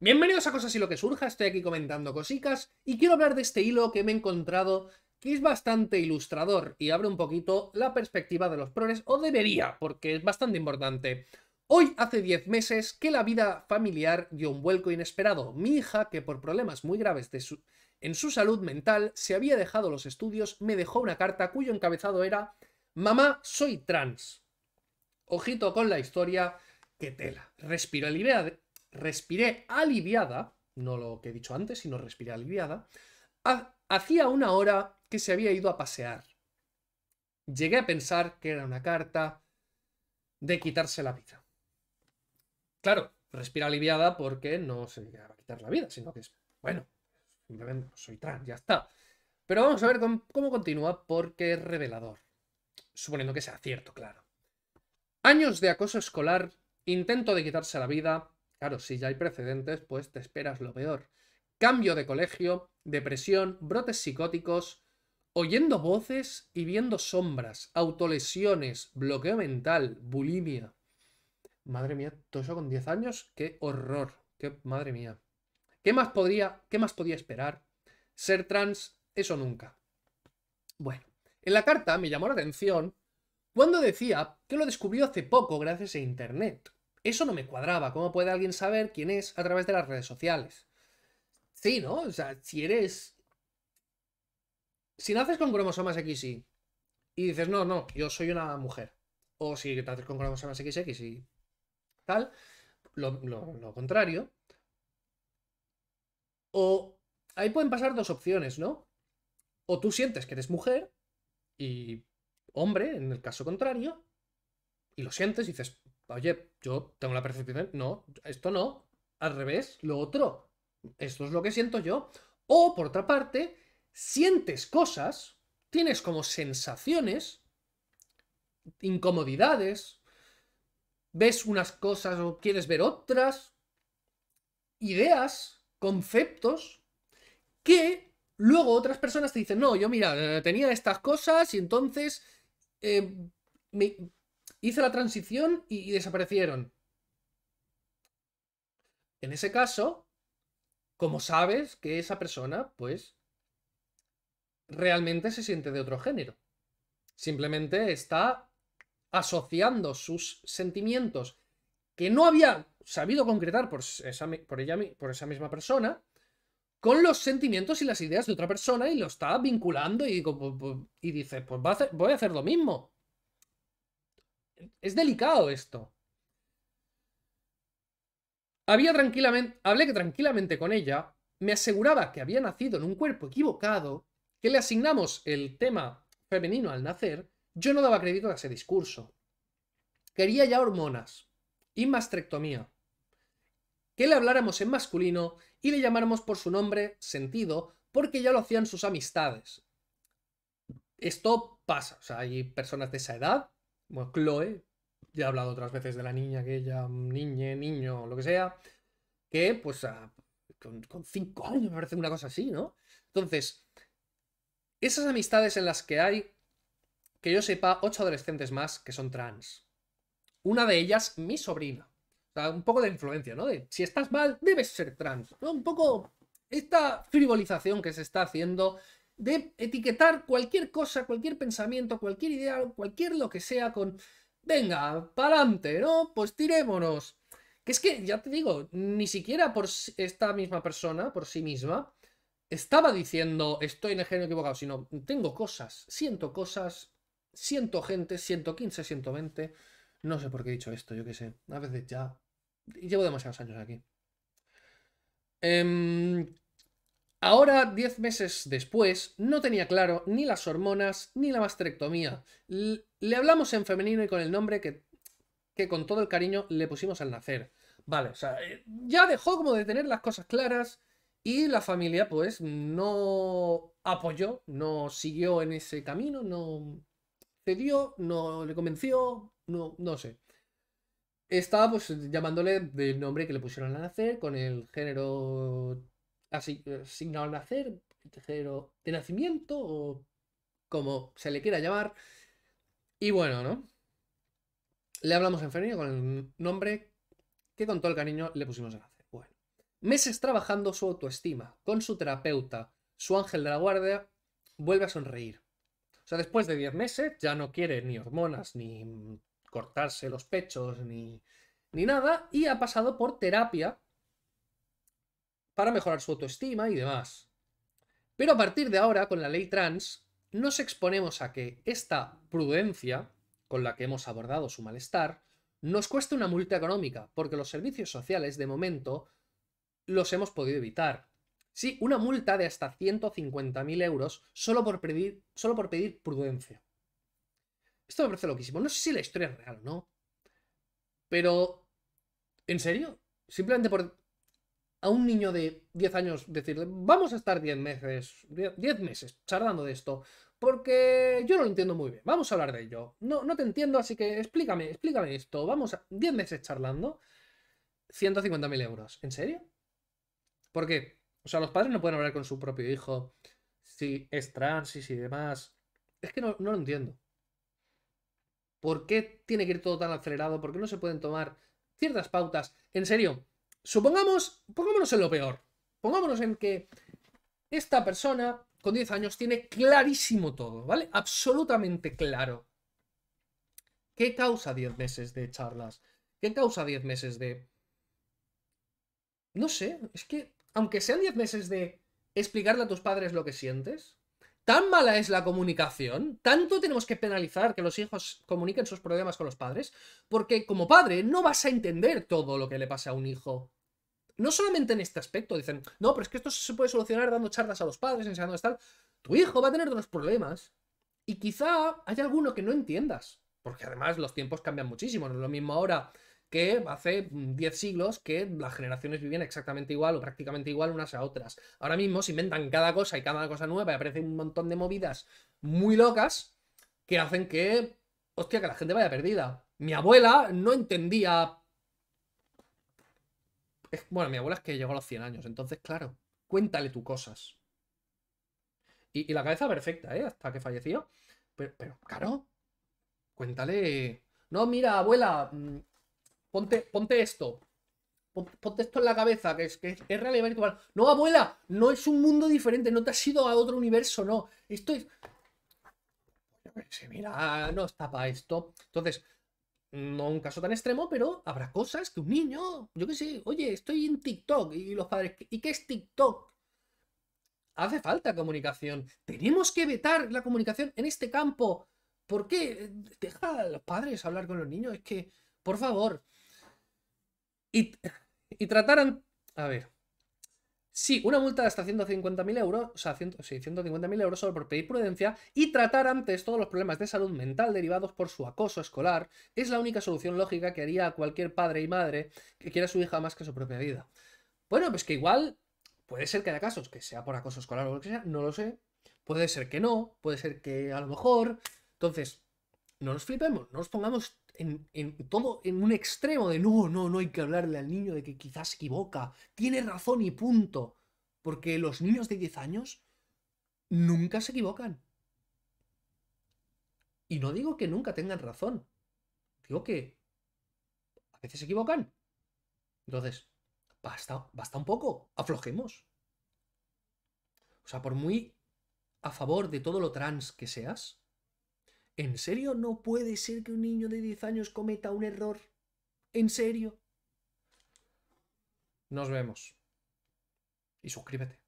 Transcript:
Bienvenidos a Cosas y lo que surja, estoy aquí comentando cositas y quiero hablar de este hilo que me he encontrado que es bastante ilustrador y abre un poquito la perspectiva de los progres, o debería, porque es bastante importante. Hoy hace 10 meses que la vida familiar dio un vuelco inesperado. Mi hija, que por problemas muy graves en su salud mental se había dejado los estudios, me dejó una carta cuyo encabezado era Mamá, soy trans. Ojito con la historia, que tela. respiro de respiré aliviada, no lo que he dicho antes, sino respiré aliviada, hacía una hora que se había ido a pasear. Llegué a pensar que era una carta de quitarse la vida. Claro, respira aliviada porque no se va a quitar la vida, sino que es, bueno, simplemente soy trans, ya está. Pero vamos a ver cómo continúa porque es revelador. Suponiendo que sea cierto, claro. Años de acoso escolar, intento de quitarse la vida, Claro, si ya hay precedentes, pues te esperas lo peor. Cambio de colegio, depresión, brotes psicóticos, oyendo voces y viendo sombras, autolesiones, bloqueo mental, bulimia. Madre mía, todo eso con 10 años, qué horror, qué madre mía. ¿Qué más podría, qué más podía esperar? Ser trans, eso nunca. Bueno, en la carta me llamó la atención cuando decía que lo descubrió hace poco gracias a internet. Eso no me cuadraba. ¿Cómo puede alguien saber quién es a través de las redes sociales? Sí, ¿no? O sea, si eres... Si naces con cromosomas XY y dices, no, no, yo soy una mujer. O si naces con cromosomas XX y tal, lo, lo contrario. O ahí pueden pasar dos opciones, ¿no? O tú sientes que eres mujer y hombre, en el caso contrario, y lo sientes y dices, Oye, yo tengo la percepción, no, esto no, al revés, lo otro. Esto es lo que siento yo. O, por otra parte, sientes cosas, tienes como sensaciones, incomodidades, ves unas cosas o quieres ver otras, ideas, conceptos, que luego otras personas te dicen, no, yo mira, eh, tenía estas cosas y entonces eh, me, Hice la transición y, desaparecieron. En ese caso, como sabes que esa persona, pues, realmente se siente de otro género. Simplemente está asociando sus sentimientos que no había sabido concretar por esa, ella, por esa misma persona, con los sentimientos y las ideas de otra persona y lo está vinculando y, y dice, pues voy a hacer lo mismo es delicado esto. Había tranquilamente, hablé tranquilamente con ella, me aseguraba que había nacido en un cuerpo equivocado, que le asignamos el tema femenino al nacer, yo no daba crédito a ese discurso. Quería ya hormonas y mastrectomía. Que le habláramos en masculino y le llamáramos por su nombre, sentido, porque ya lo hacían sus amistades. Esto pasa, o sea, hay personas de esa edad bueno, Chloe, ya he hablado otras veces de la niña, aquella, mm, niñe, niño, lo que sea, que pues a, ah, con, cinco años me parece una cosa así, ¿no? Entonces, esas amistades en las que hay, que yo sepa, ocho adolescentes más que son trans. Una de ellas, mi sobrina. O sea, un poco de influencia, ¿no? De si estás mal, debes ser trans. Un poco esta frivolización que se está haciendo de etiquetar cualquier cosa, cualquier pensamiento, cualquier idea, cualquier lo que sea con, venga, adelante ¿no? Pues tirémonos. Que es que, ya te digo, ni siquiera por esta misma persona, por sí misma, estaba diciendo, estoy en el género equivocado, sino, tengo cosas, siento cosas, siento gente, 115, 120, no sé por qué he dicho esto, yo qué sé, a veces ya, llevo demasiados años aquí. Eh... Ahora, 10 meses después, no tenía claro ni las hormonas ni la mastectomía. Le hablamos en femenino y con el nombre que, que con todo el cariño le pusimos al nacer. Vale, o sea, eh, ya dejó como de tener las cosas claras y la familia pues no apoyó, no siguió en ese camino, no cedió, no le convenció, no, no sé. Estaba pues llamándole del nombre que le pusieron al nacer, con el género asignado eh, al nacer, de nacimiento o como se le quiera llamar. Y bueno, ¿no? Le hablamos en con el nombre que con todo el cariño le pusimos a nacer. Bueno, meses trabajando su autoestima con su terapeuta, su ángel de la guardia, vuelve a sonreír. O sea, después de 10 meses ya no quiere ni hormonas, ni cortarse los pechos, ni, ni nada, y ha pasado por terapia para mejorar su autoestima y demás. Pero a partir de ahora, con la ley trans, nos exponemos a que esta prudencia, con la que hemos abordado su malestar, nos cueste una multa económica, porque los servicios sociales, de momento, los hemos podido evitar. Sí, una multa de hasta 150.000 euros solo por, pedir, solo por pedir prudencia. Esto me parece loquísimo. No sé si la historia es real o no. Pero, ¿en serio? Simplemente por a un niño de 10 años decirle, vamos a estar 10 meses, 10 meses charlando de esto, porque yo no lo entiendo muy bien, vamos a hablar de ello. No, no te entiendo, así que explícame, explícame esto. Vamos a 10 meses charlando, 150.000 euros. ¿En serio? ¿Por qué? O sea, los padres no pueden hablar con su propio hijo si es trans y demás. Es que no, no lo entiendo. ¿Por qué tiene que ir todo tan acelerado? ¿Por qué no se pueden tomar ciertas pautas? En serio, Supongamos, pongámonos en lo peor. Pongámonos en que esta persona con 10 años tiene clarísimo todo, ¿vale? Absolutamente claro. ¿Qué causa 10 meses de charlas? ¿Qué causa 10 meses de... No sé, es que aunque sean 10 meses de explicarle a tus padres lo que sientes, Tan mala es la comunicación, tanto tenemos que penalizar que los hijos comuniquen sus problemas con los padres, porque como padre no vas a entender todo lo que le pasa a un hijo. No solamente en este aspecto, dicen, no, pero es que esto se puede solucionar dando charlas a los padres, enseñando tal. Tu hijo va a tener unos problemas y quizá haya alguno que no entiendas, porque además los tiempos cambian muchísimo, no es lo mismo ahora que hace 10 mm, siglos que las generaciones vivían exactamente igual o prácticamente igual unas a otras. Ahora mismo se inventan cada cosa y cada cosa nueva y aparecen un montón de movidas muy locas que hacen que, hostia, que la gente vaya perdida. Mi abuela no entendía... Bueno, mi abuela es que llegó a los 100 años, entonces, claro, cuéntale tus cosas. Y, la cabeza perfecta, ¿eh? Hasta que falleció. Pero, pero, claro, cuéntale... No, mira, abuela, mm, Ponte, esto. Ponte esto en la cabeza, que es, que es No, abuela, no es un mundo diferente, no te has ido a otro universo, no. Esto es. Pues mira, no está para esto. Entonces, no un caso tan extremo, pero habrá cosas que un niño, yo qué sé, oye, estoy en TikTok y los padres, ¿y qué es TikTok? Hace falta comunicación. Tenemos que vetar la comunicación en este campo. ¿Por qué? Deja a los padres hablar con los niños. Es que, por favor, y, trataran. A ver. Sí, una multa de hasta 150.000 euros, o sea, 150.000 euros solo por pedir prudencia y tratar antes todos los problemas de salud mental derivados por su acoso escolar es la única solución lógica que haría cualquier padre y madre que quiera a su hija más que su propia vida. Bueno, pues que igual puede ser que haya casos que sea por acoso escolar o lo que sea, no lo sé. Puede ser que no, puede ser que a lo mejor. Entonces, no nos flipemos, no nos pongamos en, todo en un extremo de no, no, no hay que hablarle al niño de que quizás se equivoca, tiene razón y punto. Porque los niños de 10 años nunca se equivocan. Y no digo que nunca tengan razón. Digo que a veces se equivocan. Entonces, basta, basta un poco, aflojemos. O sea, por muy a favor de todo lo trans que seas, ¿En serio no puede ser que un niño de 10 años cometa un error? ¿En serio? Nos vemos. Y suscríbete.